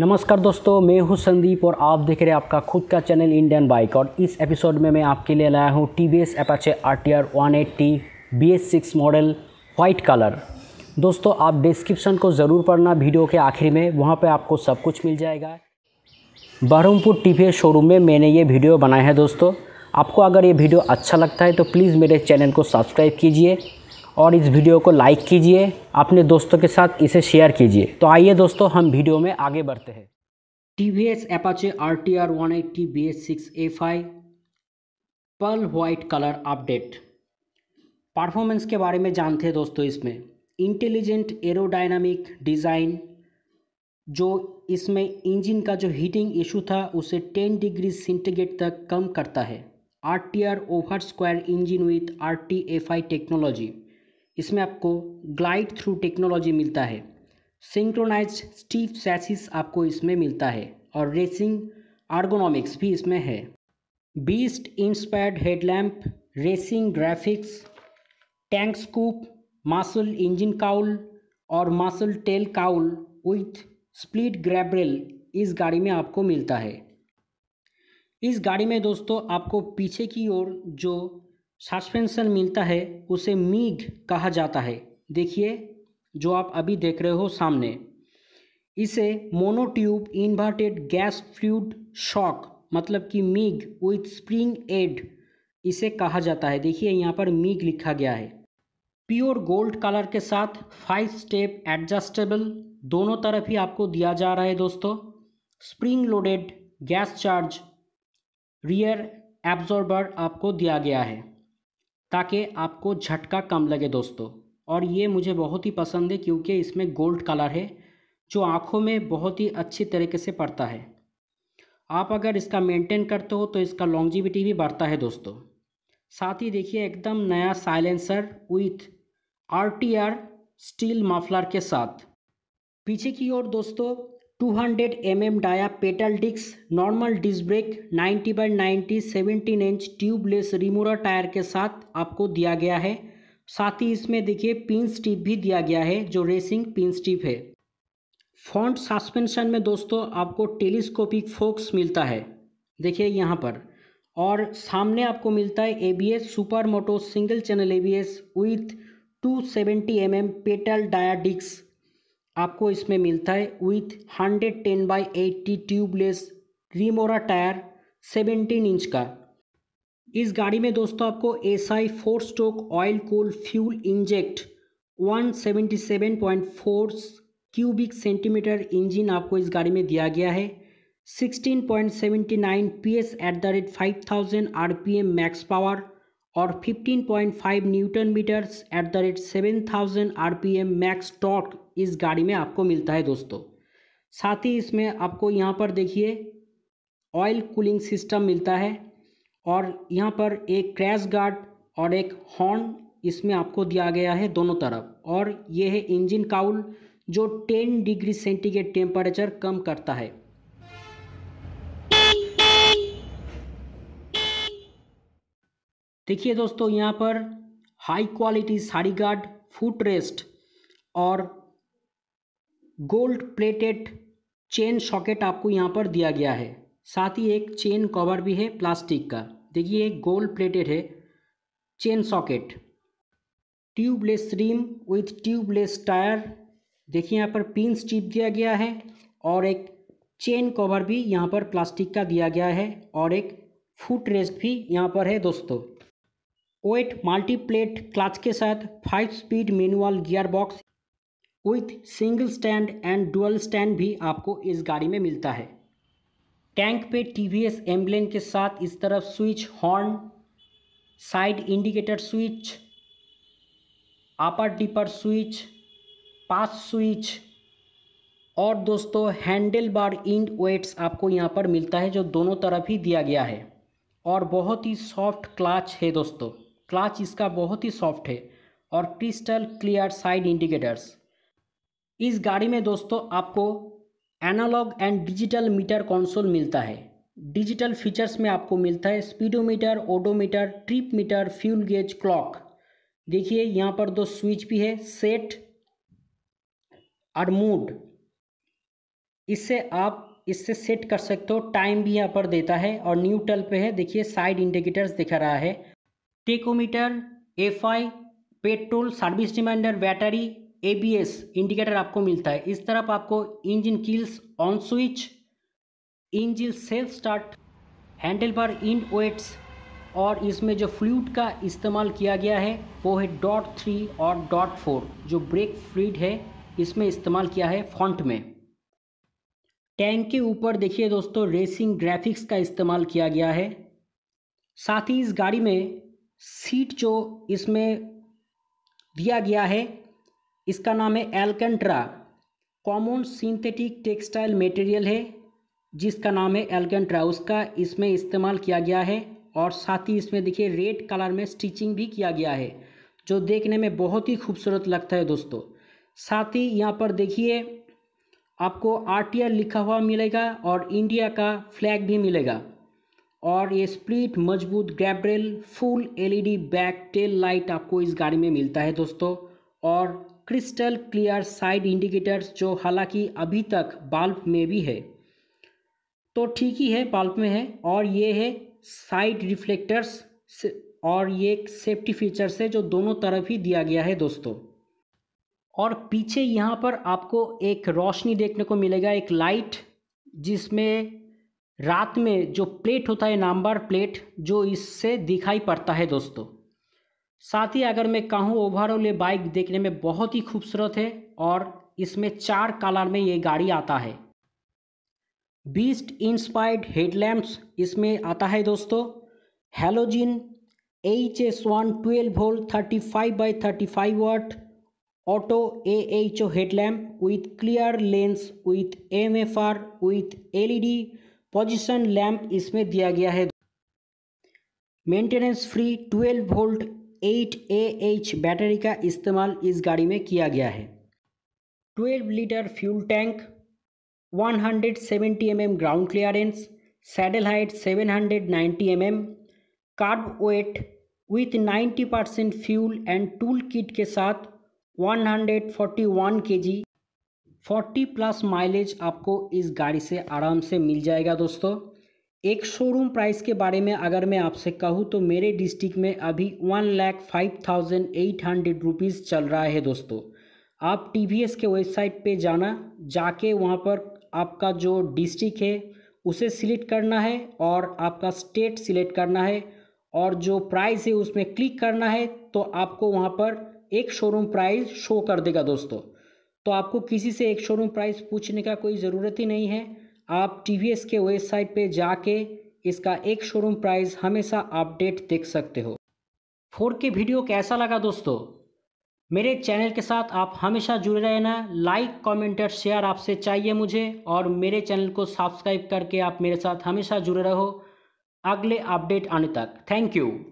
नमस्कार दोस्तों मैं हूं संदीप और आप देख रहे हैं आपका खुद का चैनल इंडियन बाइक और इस एपिसोड में मैं आपके लिए लाया हूं T V S Apache R T R one eighty B S six model white colour दोस्तों आप डिस्क्रिप्शन को ज़रूर पढ़ना वीडियो के आखिर में वहां पे आपको सब कुछ मिल जाएगा बहरमपुर टी वी शोरूम में मैंने ये वीडियो बनाया है दोस्तों आपको अगर ये वीडियो अच्छा लगता है तो प्लीज़ मेरे चैनल को सब्सक्राइब कीजिए और इस वीडियो को लाइक कीजिए अपने दोस्तों के साथ इसे शेयर कीजिए तो आइए दोस्तों हम वीडियो में आगे बढ़ते हैं T V S Apache R T R one eighty B S six A five pearl white colour update performance के बारे में जानते हैं दोस्तों इसमें इंटेलिजेंट एरोडाइनमिक डिज़ाइन जो इसमें इंजन का जो हीटिंग इशू था उसे 10 डिग्री सेंटीग्रेड तक कम करता है R T R over square engine with R T F I technology इसमें आपको ग्लाइड थ्रू टेक्नोलॉजी मिलता है सिंक्रोनाइज स्टीव सैसिस आपको इसमें मिलता है और रेसिंग आर्गोनॉमिक्स भी इसमें है beast inspired headlamp racing graphics tank scoop muscle engine cowl और muscle tail cowl with split grab rail इस गाड़ी में आपको मिलता है इस गाड़ी में दोस्तों आपको पीछे की ओर जो सस्पेंशन मिलता है उसे मीग कहा जाता है देखिए जो आप अभी देख रहे हो सामने इसे monotube inverted gas fluid shock मतलब कि मीग विथ स्प्रिंग एड इसे कहा जाता है देखिए यहाँ पर मीग लिखा गया है प्योर गोल्ड कलर के साथ फाइव स्टेप एडजस्टेबल दोनों तरफ ही आपको दिया जा रहा है दोस्तों spring loaded gas charge rear absorber आपको दिया गया है ताकि आपको झटका कम लगे दोस्तों और ये मुझे बहुत ही पसंद है क्योंकि इसमें गोल्ड कलर है जो आँखों में बहुत ही अच्छी तरीके से पड़ता है आप अगर इसका मेंटेन करते हो तो इसका लॉन्जिविटी भी बढ़ता है दोस्तों साथ ही देखिए एकदम नया silencer with R steel muffler के साथ पीछे की ओर दोस्तों two hundred M M dia petal disc normal disc brake ninety by ninety seventeen inch tubeless Remora tyre के साथ आपको दिया गया है साथ ही इसमें देखिए पिन स्टिप भी दिया गया है जो रेसिंग पिन स्टिप है फ्रंट सस्पेंशन में दोस्तों आपको टेलीस्कोपिक फोक्स मिलता है देखिए यहाँ पर और सामने आपको मिलता है ABS super moto single channel ABS with 270 M petal dia disc आपको इसमें मिलता है with 110 ten by eighty tubeless Remora tyre 17 inch का इस गाड़ी में दोस्तों आपको S I four stroke oil cool fuel inject 177.4 cubic centimetre engine आपको इस गाड़ी में दिया गया है 16.79 PS at the rate five P M max power और 15.5 newton metres eight the rate seven thousand R P M max torque इस गाड़ी में आपको मिलता है दोस्तों साथ ही इसमें आपको यहाँ पर देखिए ऑयल कूलिंग सिस्टम मिलता है और यहाँ पर एक क्रैश गार्ड और एक हॉर्न इसमें आपको दिया गया है दोनों तरफ और यह है इंजन काउल जो 10 डिग्री सेंटीग्रेड टेम्परेचर कम करता है देखिए दोस्तों यहाँ पर high quality sari guard foot rest और गोल्ड प्लेटेड चेन सॉकेट आपको यहाँ पर दिया गया है साथ ही एक चेन कवर भी है प्लास्टिक का देखिए गोल्ड प्लेटेड है chain socket tubeless rim with tubeless tyre देखिए यहाँ पर पिन स्टिप दिया गया है और एक चेन कवर भी यहाँ पर प्लास्टिक का दिया गया है और एक फुट रेस्ट भी यहाँ पर है दोस्तों वेट मल्टीप्लेट क्लच के साथ five speed manual gearbox with single stand and dual stand भी आपको इस गाड़ी में मिलता है टैंक पे टी वी एस एम्बलेन के साथ इस तरफ switch horn side indicator switch upper dipper switch pass switch और दोस्तों हैंडल बार इंड वेट्स आपको यहाँ पर मिलता है जो दोनों तरफ ही दिया गया है और बहुत ही सॉफ्ट क्लाच है दोस्तों क्लाच इसका बहुत ही सॉफ्ट है और क्रिस्टल क्लियर साइड इंडिकेटर्स इस गाड़ी में दोस्तों आपको analogue and digital meter console मिलता है डिजिटल फीचर्स में आपको मिलता है speedometer odometer trip meter fuel gauge clock देखिए यहाँ पर दो स्विच भी है सेट और मूड इससे आप इससे सेट कर सकते हो टाइम भी यहाँ पर देता है और न्यूट्रल पे है देखिए साइड इंडिकेटर्स दिखा रहा है tachometer F I petrol service reminder battery ABS indicator आपको मिलता है इस तरफ आपको engine kills on switch engine self start handle पर इन वेट्स और इसमें जो फ्लूड का इस्तेमाल किया गया है वो है डॉट थ्री और डॉट फोर जो ब्रेक फ्लूड है इसमें इस्तेमाल किया है फ्रंट में टैंक के ऊपर देखिए दोस्तों रेसिंग ग्राफिक्स का इस्तेमाल किया गया है साथ ही इस गाड़ी में सीट जो इसमें दिया गया है इसका नाम है Alcantara common synthetic textile material है जिसका नाम है एल्केंट्रा उसका इसमें इस्तेमाल किया गया है और साथ ही इसमें देखिए रेड कलर में स्टिचिंग भी किया गया है जो देखने में बहुत ही खूबसूरत लगता है दोस्तों साथ ही यहाँ पर देखिए आपको आर लिखा हुआ मिलेगा और इंडिया का फ्लैग भी मिलेगा और ये स्प्लिट मजबूत grab rail full LED back tail light आपको इस गाड़ी में मिलता है दोस्तों और क्रिस्टल क्लियर साइड इंडिकेटर्स जो हालांकि अभी तक बाल्ब में भी है तो ठीक ही है बाल्ब में है और ये है साइड रिफ्लेक्टर्स और ये एक सेफ्टी फीचर्स है जो दोनों तरफ ही दिया गया है दोस्तों और पीछे यहाँ पर आपको एक रोशनी देखने को मिलेगा एक लाइट जिसमें रात में जो प्लेट होता है नंबर प्लेट जो इससे दिखाई पड़ता है दोस्तों साथ ही अगर मैं कहूँ ओवरऑल ये बाइक देखने में बहुत ही खूबसूरत है और इसमें चार कलर में ये गाड़ी आता है बीस्ट इंस्पायर्ड हेडलैम्प्स इसमें आता है दोस्तों halogen H S one twelve hole thirty five by thirty five watt auto A H O headlamp with clear lens with M F R with L E D position lamp इसमें दिया गया है maintenance free 12 volt 8 H battery का इस्तेमाल इस गाड़ी में किया गया है 12 litre fuel tank 170 hundred mm ground clearance saddle height 790 mm kerb weight with 90 percent fuel and tool kit के साथ 141 जी फोर्टी प्लस माइलेज आपको इस गाड़ी से आराम से मिल जाएगा दोस्तों एक शोरूम प्राइस के बारे में अगर मैं आपसे कहूँ तो मेरे डिस्ट्रिक्ट में अभी one lakh five thousand eight hundred rupees चल रहा है दोस्तों आप टी वी एस के वेबसाइट पे जाना जाके वहाँ पर आपका जो डिस्ट्रिक्ट है उसे सिलेक्ट करना है और आपका स्टेट सिलेक्ट करना है और जो प्राइस है उसमें क्लिक करना है तो आपको वहाँ पर एक शोरूम प्राइस शो कर देगा दोस्तों तो आपको किसी से एक शोरूम प्राइस पूछने का कोई ज़रूरत ही नहीं है आप टी के वेबसाइट पे जाके इसका एक शोरूम प्राइस हमेशा अपडेट देख सकते हो फोर के वीडियो कैसा लगा दोस्तों मेरे चैनल के साथ आप हमेशा जुड़े रहना लाइक कमेंट और शेयर आपसे चाहिए मुझे और मेरे चैनल को सब्सक्राइब करके आप मेरे साथ हमेशा जुड़े रहो अगले अपडेट आने तक थैंक यू